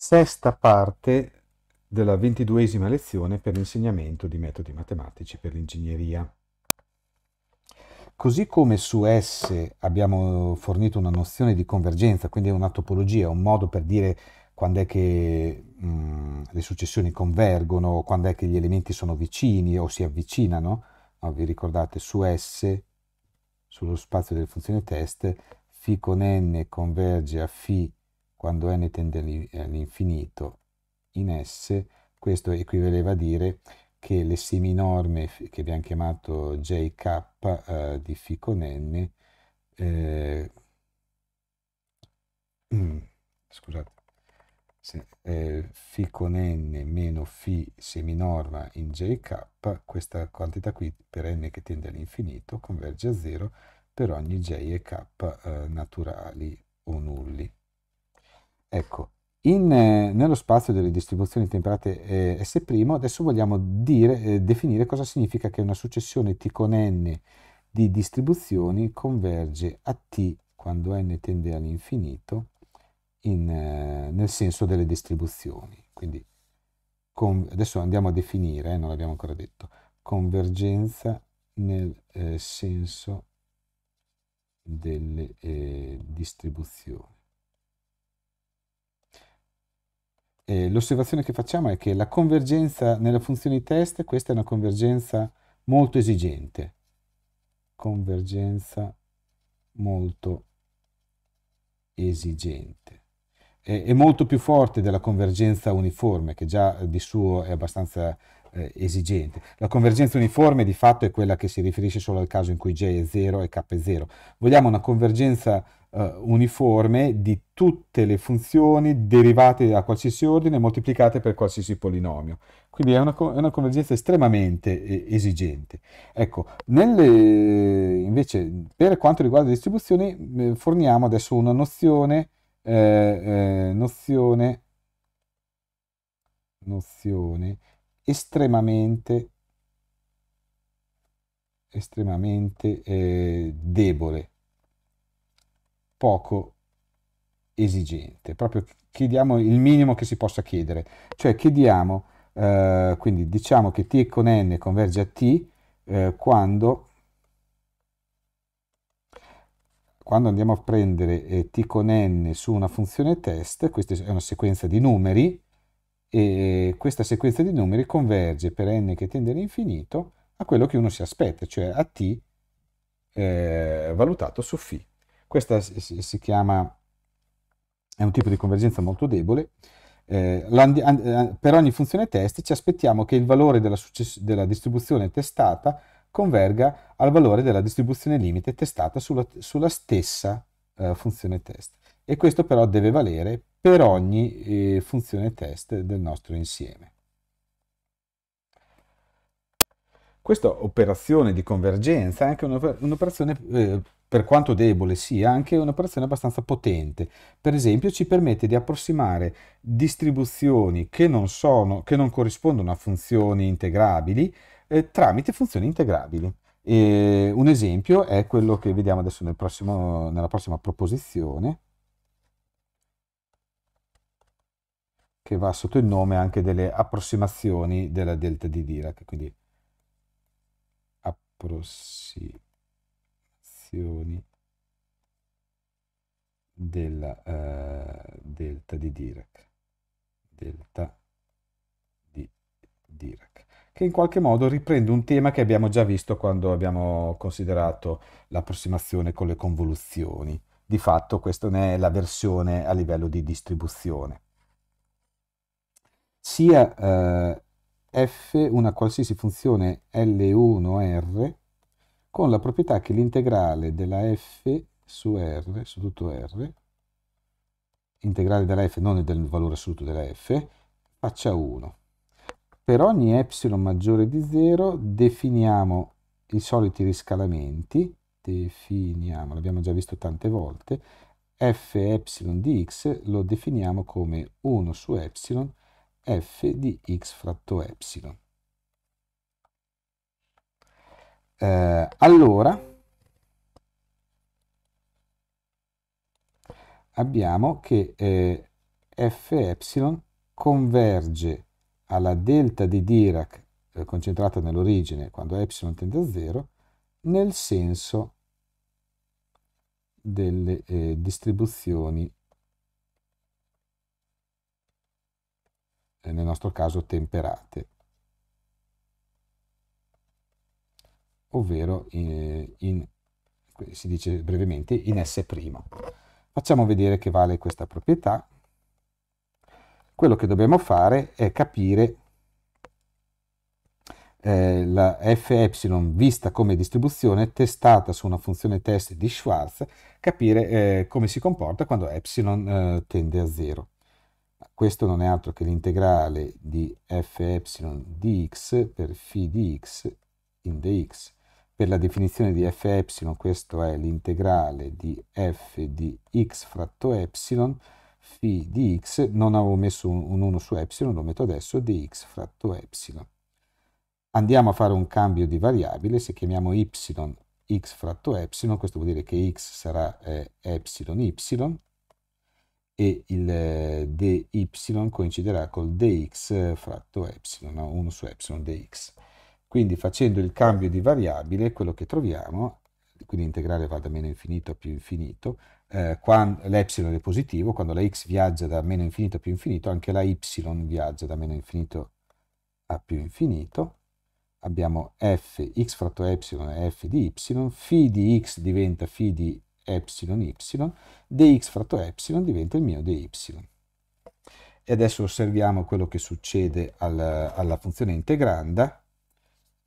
Sesta parte della ventiduesima lezione per l'insegnamento di metodi matematici per l'ingegneria. Così come su S abbiamo fornito una nozione di convergenza, quindi una topologia, un modo per dire quando è che mh, mm, le successioni convergono, quando è che gli elementi sono vicini o si avvicinano, no, vi ricordate su S, sullo spazio delle funzioni test, φ con n converge a φ quando n tende eh, all'infinito, in S, questo equivaleva a dire che le seminorme che abbiamo chiamato JK eh, di φ con n, eh, mm, scusate, se, eh, φ con n meno φ seminorma in jk, questa quantità qui per n che tende all'infinito converge a 0 per ogni j e k eh, naturali o nulli. Ecco, in, eh, nello spazio delle distribuzioni temperate eh, S' adesso vogliamo dire, eh, definire cosa significa che una successione T con N di distribuzioni converge a T quando N tende all'infinito in, eh, nel senso delle distribuzioni. Quindi con, adesso andiamo a definire, eh, non l'abbiamo ancora detto, convergenza nel senso delle distribuzioni. eh, l'osservazione che facciamo è che la convergenza nella funzione test, questa è una convergenza molto esigente. Convergenza molto esigente. È, è molto più forte della convergenza uniforme, che già di suo è abbastanza eh, esigente. La convergenza uniforme di fatto è quella che si riferisce solo al caso in cui J è 0 e K è 0. Vogliamo una convergenza eh, uniforme di tutte le funzioni derivate da qualsiasi ordine moltiplicate per qualsiasi polinomio. Quindi è una, è una convergenza estremamente eh, esigente. Ecco, nelle, invece per quanto riguarda le distribuzioni eh, forniamo adesso una nozione, eh, eh, nozione, nozione estremamente estremamente eh, debole poco esigente, proprio chiediamo il minimo che si possa chiedere, cioè chiediamo, eh, quindi diciamo che t con n converge a t eh, quando, quando andiamo a prendere eh, t con n su una funzione test, questa è una sequenza di numeri, e questa sequenza di numeri converge per n che tende all'infinito a quello che uno si aspetta, cioè a t eh, valutato su φ. Questa si, si chiama, è un tipo di convergenza molto debole. Eh, eh per ogni funzione test ci aspettiamo che il valore della, della, distribuzione testata converga al valore della distribuzione limite testata sulla, sulla stessa eh, funzione test. E questo però deve valere per ogni eh, funzione test del nostro insieme. Questa operazione di convergenza è anche un'operazione eh, per quanto debole sia, anche un'operazione abbastanza potente. Per esempio ci permette di approssimare distribuzioni che non, sono, che non corrispondono a funzioni integrabili eh, tramite funzioni integrabili. E un esempio è quello che vediamo adesso nel prossimo, nella prossima proposizione, che va sotto il nome anche delle approssimazioni della delta di Dirac, quindi approssimazioni frazioni della eh, delta di Dirac, delta di Dirac, che in qualche modo riprende un tema che abbiamo già visto quando abbiamo considerato l'approssimazione con le convoluzioni. Di fatto questa ne è la versione a livello di distribuzione. Sia eh, f una qualsiasi funzione L1R con la proprietà che l'integrale della f su r, su tutto r, integrale della f non è del valore assoluto della f, faccia 1. Per ogni epsilon maggiore di 0 definiamo i soliti riscalamenti, definiamo, l'abbiamo già visto tante volte, f epsilon di x lo definiamo come 1 su epsilon f di x fratto epsilon. eh, allora abbiamo che eh, Fy converge alla delta di Dirac eh, concentrata nell'origine quando y tende a 0 nel senso delle eh, distribuzioni eh, nel nostro caso temperate. ovvero in, eh, in, si dice brevemente in S'. Facciamo vedere che vale questa proprietà. Quello che dobbiamo fare è capire eh, la f vista come distribuzione testata su una funzione test di Schwarz, capire eh, come si comporta quando epsilon eh, tende a 0. Questo non è altro che l'integrale di f di x per φ di x in dx per la definizione di f epsilon, questo è l'integrale di f di x fratto epsilon, phi di x, non avevo messo un 1 su epsilon, lo metto adesso, di x fratto epsilon. Andiamo a fare un cambio di variabile, se chiamiamo y x fratto epsilon, questo vuol dire che x sarà eh, epsilon y, e il eh, dy coinciderà col dx fratto epsilon, no? 1 su epsilon dx. Quindi facendo il cambio di variabile, quello che troviamo, quindi l'integrale va da meno infinito a più infinito, eh, l'epsilon è positivo, quando la x viaggia da meno infinito a più infinito, anche la y viaggia da meno infinito a più infinito, abbiamo f, x fratto epsilon è f di y, phi di x diventa phi di epsilon y, dx fratto epsilon diventa il mio dy. E adesso osserviamo quello che succede al, alla funzione integranda,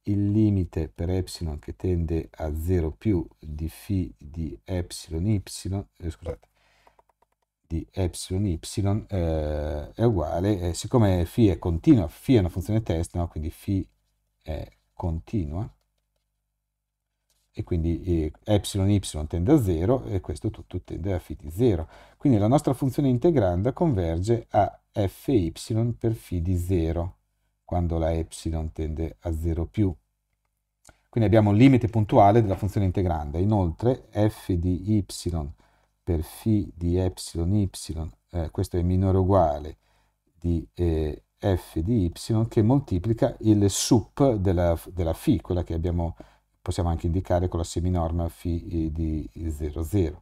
il limite per epsilon che tende a 0 più di φ di epsilon y, eh, scusate, di epsilon y eh, è uguale, eh, siccome φ è continua, φ è una funzione test, no? quindi φ è continua, e quindi eh, epsilon y tende a 0 e questo tutto tende a φ di 0. Quindi la nostra funzione integranda converge a fy per φ di 0 quando la epsilon tende a 0 più. Quindi abbiamo un limite puntuale della funzione integrante. Inoltre f di y per φ di epsilon y, eh, questo è minore o uguale di eh, f di y che moltiplica il sup della, della φ, quella che abbiamo, possiamo anche indicare con la seminorma φ eh, di 0,0.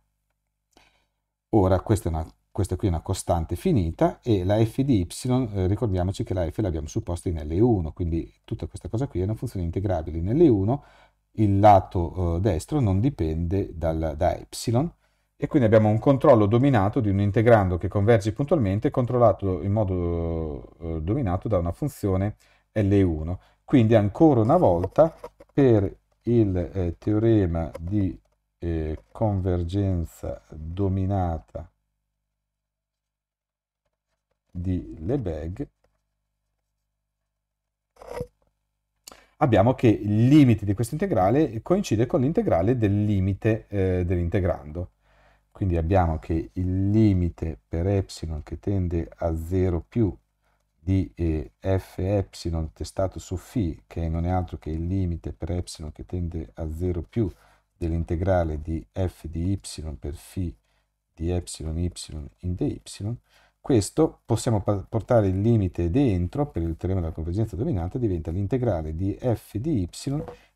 Ora, questa è una questa qui è una costante finita e la f di y, eh, ricordiamoci che la f l'abbiamo supposta in L1, quindi tutta questa cosa qui è una funzione integrabile in L1, il lato eh, destro non dipende dal, da y e quindi abbiamo un controllo dominato di un integrando che converge puntualmente controllato in modo eh, dominato da una funzione L1. Quindi ancora una volta per il eh, teorema di eh, convergenza dominata di Lebesgue, abbiamo che il limite di questo integrale coincide con l'integrale del limite eh, dell'integrando. Quindi abbiamo che il limite per epsilon che tende a 0 più di eh, f epsilon testato su φ, che non è altro che il limite per epsilon che tende a 0 più dell'integrale di f di y per φ di epsilon y in dy, questo possiamo portare il limite dentro, per il teorema della convergenza dominante, diventa l'integrale di f di y,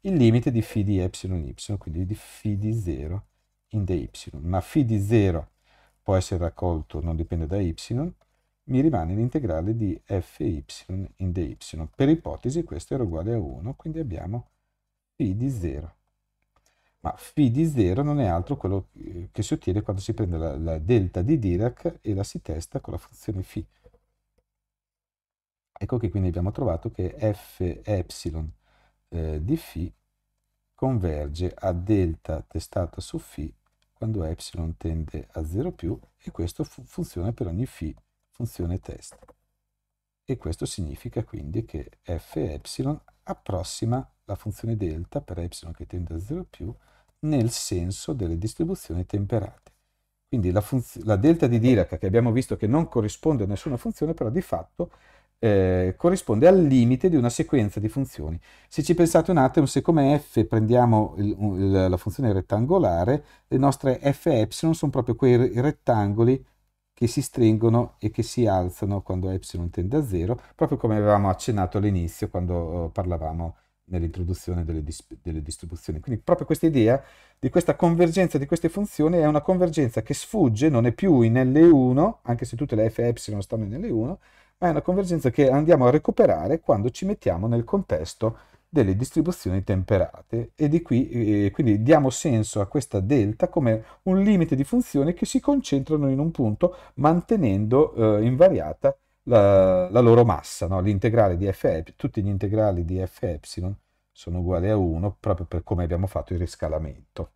il limite di φ di y, quindi di φ di 0 in y Ma φ di 0 può essere raccolto, non dipende da y, mi rimane l'integrale di fy in y Per ipotesi questo era uguale a 1, quindi abbiamo φ di 0 ma phi di 0 non è altro quello eh, che si ottiene quando si prende la, la delta di Dirac e la si testa con la funzione phi. Ecco che quindi abbiamo trovato che f epsilon eh, di phi converge a delta testata su phi quando epsilon tende a 0 più e questo fu funziona per ogni phi funzione test. E questo significa quindi che f epsilon approssima la funzione delta per epsilon che tende a 0 più nel senso delle distribuzioni temperate. Quindi la, funz- la delta di Dirac, che abbiamo visto che non corrisponde a nessuna funzione, però di fatto eh, corrisponde al limite di una sequenza di funzioni. Se ci pensate un attimo, se come f prendiamo il, il, la funzione rettangolare, le nostre f e epsilon sono proprio quei rettangoli che si stringono e che si alzano quando epsilon tende a 0, proprio come avevamo accennato all'inizio quando eh, parlavamo di nell'introduzione delle, dis delle, distribuzioni. Quindi proprio questa idea di questa convergenza di queste funzioni è una convergenza che sfugge, non è più in L1, anche se tutte le f e stanno in L1, ma è una convergenza che andiamo a recuperare quando ci mettiamo nel contesto delle distribuzioni temperate e di qui eh, quindi diamo senso a questa delta come un limite di funzioni che si concentrano in un punto mantenendo eh, invariata la, la, loro massa, no? l'integrale di f, tutti gli integrali di f epsilon sono uguali a 1 proprio per come abbiamo fatto il riscalamento.